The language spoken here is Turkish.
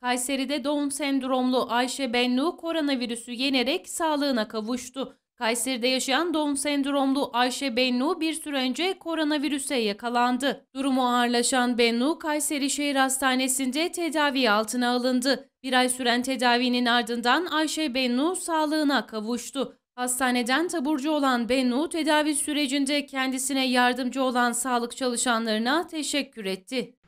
Kayseri'de doğum sendromlu Ayşe Bennu koronavirüsü yenerek sağlığına kavuştu. Kayseri'de yaşayan doğum sendromlu Ayşe Bennu bir süre önce koronavirüse yakalandı. Durumu ağırlaşan Bennu Kayseri Şehir Hastanesi'nde tedavi altına alındı. Bir ay süren tedavinin ardından Ayşe Bennu sağlığına kavuştu. Hastaneden taburcu olan Bennu tedavi sürecinde kendisine yardımcı olan sağlık çalışanlarına teşekkür etti.